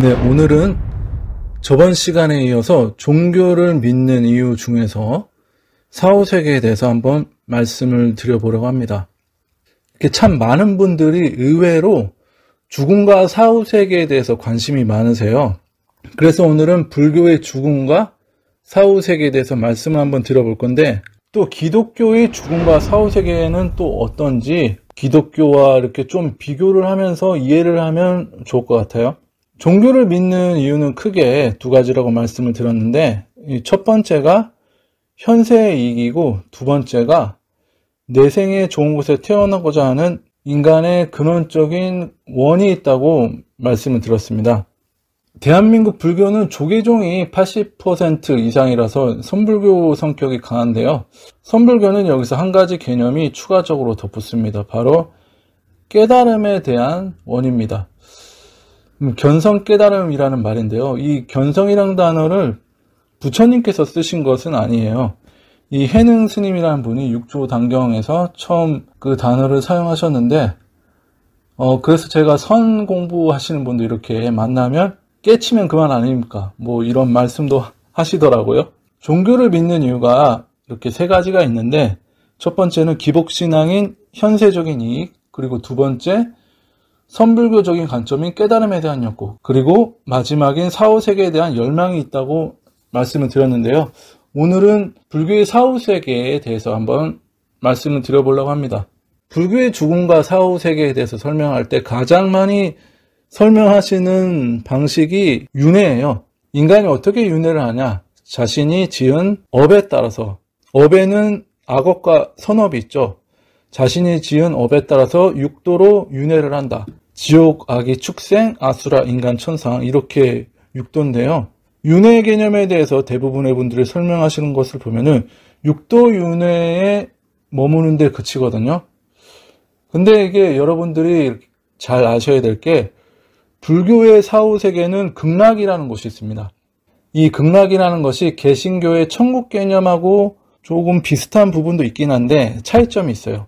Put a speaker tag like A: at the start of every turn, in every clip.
A: 네, 오늘은 저번 시간에 이어서 종교를 믿는 이유 중에서 사후세계에 대해서 한번 말씀을 드려보려고 합니다. 참 많은 분들이 의외로 죽음과 사후세계에 대해서 관심이 많으세요. 그래서 오늘은 불교의 죽음과 사후세계에 대해서 말씀을 한번 드려볼 건데 또 기독교의 죽음과 사후세계는 또 어떤지 기독교와 이렇게 좀 비교를 하면서 이해를 하면 좋을 것 같아요. 종교를 믿는 이유는 크게 두 가지라고 말씀을 드렸는데 첫 번째가 현세의 이익이고 두 번째가 내생에 좋은 곳에 태어나고자 하는 인간의 근원적인 원이 있다고 말씀을 드렸습니다. 대한민국 불교는 조계종이 80% 이상이라서 선불교 성격이 강한데요. 선불교는 여기서 한 가지 개념이 추가적으로 덧붙습니다. 바로 깨달음에 대한 원입니다. 음, 견성 깨달음이라는 말인데요. 이견성이란 단어를 부처님께서 쓰신 것은 아니에요. 이 해능 스님이라는 분이 육조 단경에서 처음 그 단어를 사용하셨는데, 어, 그래서 제가 선 공부하시는 분도 이렇게 만나면 깨치면 그만 아닙니까? 뭐 이런 말씀도 하시더라고요. 종교를 믿는 이유가 이렇게 세 가지가 있는데, 첫 번째는 기복신앙인 현세적인 이익, 그리고 두 번째 선불교적인 관점인 깨달음에 대한 욕구, 그리고 마지막인 사후세계에 대한 열망이 있다고 말씀을 드렸는데요. 오늘은 불교의 사후세계에 대해서 한번 말씀을 드려보려고 합니다. 불교의 죽음과 사후세계에 대해서 설명할 때 가장 많이 설명하시는 방식이 윤회예요. 인간이 어떻게 윤회를 하냐? 자신이 지은 업에 따라서 업에는 악업과 선업이 있죠. 자신이 지은 업에 따라서 육도로 윤회를 한다. 지옥, 아기, 축생, 아수라, 인간, 천상 이렇게 6도인데요. 윤회 개념에 대해서 대부분의 분들이 설명하시는 것을 보면은 6도 윤회에 머무는데 그치거든요. 근데 이게 여러분들이 잘 아셔야 될 게 불교의 사후 세계는 극락이라는 곳이 있습니다. 이 극락이라는 것이 개신교의 천국 개념하고 조금 비슷한 부분도 있긴 한데 차이점이 있어요.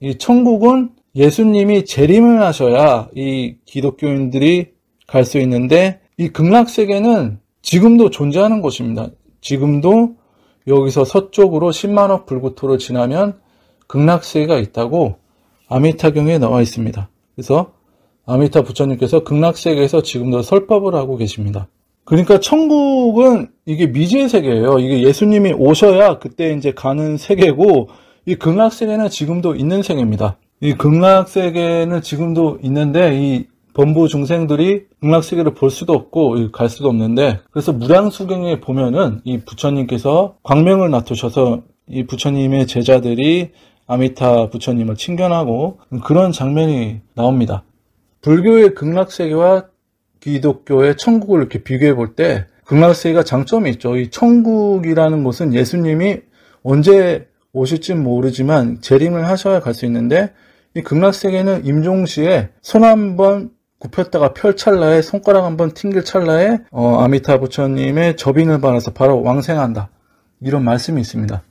A: 이 천국은 예수님이 재림을 하셔야 이 기독교인들이 갈 수 있는데 이 극락 세계는 지금도 존재하는 곳입니다. 지금도 여기서 서쪽으로 10만억 불구토를 지나면 극락 세계가 있다고 아미타경에 나와 있습니다. 그래서 아미타 부처님께서 극락 세계에서 지금도 설법을 하고 계십니다. 그러니까 천국은 이게 미지의 세계예요. 이게 예수님이 오셔야 그때 이제 가는 세계고 이 극락 세계는 지금도 있는 세계입니다. 이 극락세계는 지금도 있는데 이 범부 중생들이 극락세계를 볼 수도 없고 갈 수도 없는데 그래서 무량수경에 보면은 이 부처님께서 광명을 놔두셔서 이 부처님의 제자들이 아미타 부처님을 친견하고 그런 장면이 나옵니다. 불교의 극락세계와 기독교의 천국을 이렇게 비교해 볼 때 극락세계가 장점이 있죠. 이 천국이라는 곳은 예수님이 언제 오실진 모르지만 재림을 하셔야 갈 수 있는데 이 극락세계는 임종시에 손 한번 굽혔다가 펼 찰나에 손가락 한번 튕길 찰나에 어, 아미타 부처님의 접인을 받아서 바로 왕생한다 이런 말씀이 있습니다.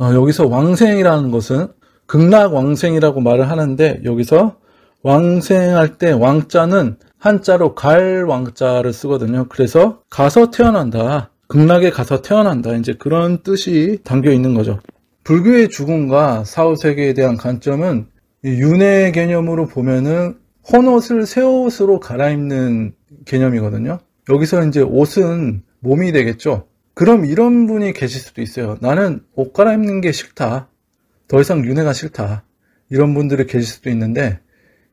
A: 어, 여기서 왕생이라는 것은 극락 왕생이라고 말을 하는데 여기서 왕생할 때 왕자는 한자로 갈 왕자를 쓰거든요. 그래서 가서 태어난다. 극락에 가서 태어난다. 이제 그런 뜻이 담겨 있는 거죠. 불교의 죽음과 사후세계에 대한 관점은 윤회 개념으로 보면은 혼옷을새 옷으로 갈아입는 개념이거든요. 여기서 이제 옷은 몸이 되겠죠. 그럼 이런 분이 계실 수도 있어요. 나는 옷 갈아입는 게 싫다. 더 이상 윤회가 싫다. 이런 분들이 계실 수도 있는데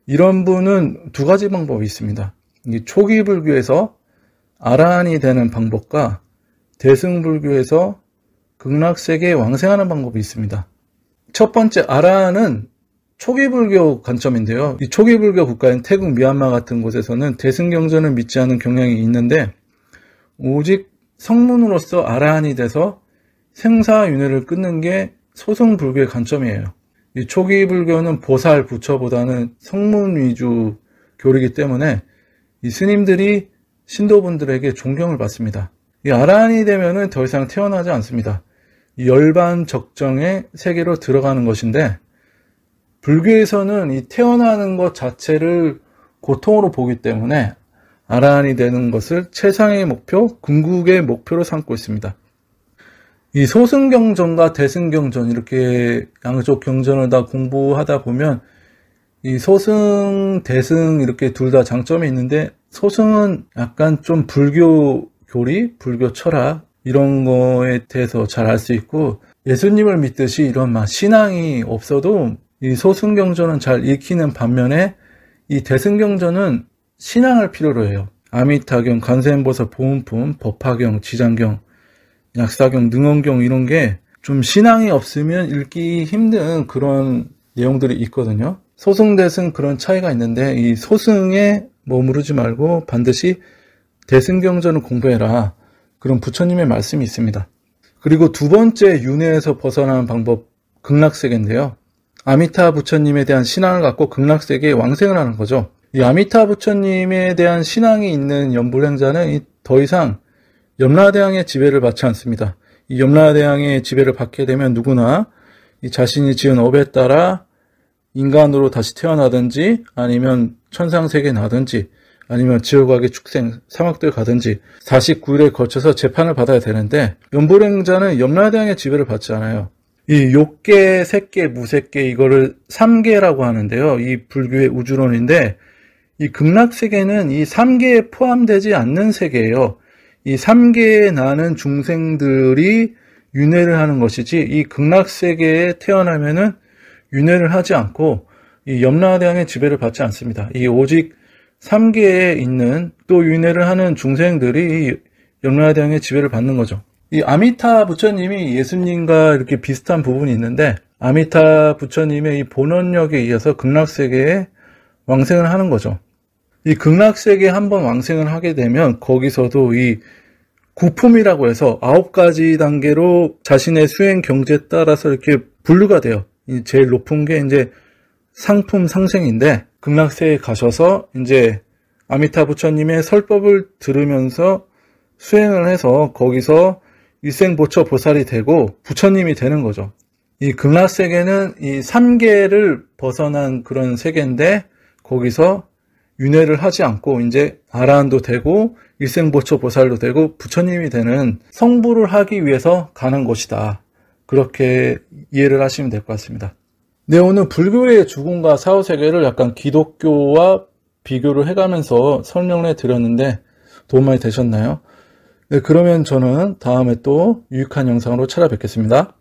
A: 이런 분은 두 가지 방법이 있습니다. 초기 불교에서 아란이 되는 방법과 대승불교에서 극락세계에 왕생하는 방법이 있습니다. 첫 번째 아라한은 초기 불교 관점인데요. 이 초기 불교 국가인 태국, 미얀마 같은 곳에서는 대승경전을 믿지 않은 경향이 있는데 오직 성문으로서 아라한이 돼서 생사윤회를 끊는 게 소승 불교의 관점이에요. 이 초기 불교는 보살 부처보다는 성문 위주 교리이기 때문에 이 스님들이 신도분들에게 존경을 받습니다. 이 아란이 되면은 더 이상 태어나지 않습니다. 열반 적정의 세계로 들어가는 것인데 불교에서는 이 태어나는 것 자체를 고통으로 보기 때문에 아란이 되는 것을 최상의 목표, 궁극의 목표로 삼고 있습니다. 이 소승경전과 대승경전 이렇게 양쪽 경전을 다 공부하다 보면 이 소승, 대승 이렇게 둘 다 장점이 있는데 소승은 약간 좀 불교 교리, 불교 철학 이런 거에 대해서 잘 알 수 있고 예수님을 믿듯이 이런 막 신앙이 없어도 이 소승경전은 잘 읽히는 반면에 이 대승경전은 신앙을 필요로 해요. 아미타경, 간세음보살 보음품, 법화경, 지장경, 약사경, 능원경 이런 게 좀 신앙이 없으면 읽기 힘든 그런 내용들이 있거든요. 소승 대승 그런 차이가 있는데 이 소승에 머무르지 말고 반드시 대승경전을 공부해라. 그런 부처님의 말씀이 있습니다. 그리고 두 번째 윤회에서 벗어나는 방법 극락세계인데요. 아미타 부처님에 대한 신앙을 갖고 극락세계에 왕생을 하는 거죠. 이 아미타 부처님에 대한 신앙이 있는 연불행자는 더 이상 염라대왕의 지배를 받지 않습니다. 이 염라대왕의 지배를 받게 되면 누구나 이 자신이 지은 업에 따라 인간으로 다시 태어나든지 아니면 천상세계 에 나든지 아니면 지옥하게 축생, 사막들 가든지 49일에 거쳐서 재판을 받아야 되는데 연불행자는 염라대왕의 지배를 받지 않아요. 이 욕계, 색계, 무색계 이거를 3계라고 하는데요. 이 불교의 우주론인데 이 극락세계는 이 3계에 포함되지 않는 세계예요. 이 3계에 나는 중생들이 윤회를 하는 것이지 이 극락세계에 태어나면은 윤회를 하지 않고 이 염라대왕의 지배를 받지 않습니다. 이 오직 3계에 있는 또 윤회를 하는 중생들이 염라대왕의 지배를 받는 거죠. 이 아미타 부처님이 예수님과 이렇게 비슷한 부분이 있는데 아미타 부처님의 이 본원력에 의해서 극락세계에 왕생을 하는 거죠. 이 극락세계에 한번 왕생을 하게 되면 거기서도 이 구품이라고 해서 아홉 가지 단계로 자신의 수행 경제에 따라서 이렇게 분류가 돼요. 제일 높은 게 이제 상품 상생인데 극락세에 가셔서 이제 아미타 부처님의 설법을 들으면서 수행을 해서 거기서 일생보처 보살이 되고 부처님이 되는 거죠. 이 극락세계는 이 삼계를 벗어난 그런 세계인데 거기서 윤회를 하지 않고 이제 아라한도 되고 일생보처 보살도 되고 부처님이 되는 성부를 하기 위해서 가는 곳이다. 그렇게 이해를 하시면 될 것 같습니다. 네, 오늘 불교의 죽음과 사후세계를 약간 기독교와 비교를 해가면서 설명해 을 드렸는데 도움 많이 되셨나요? 네, 그러면 저는 다음에 또 유익한 영상으로 찾아뵙겠습니다.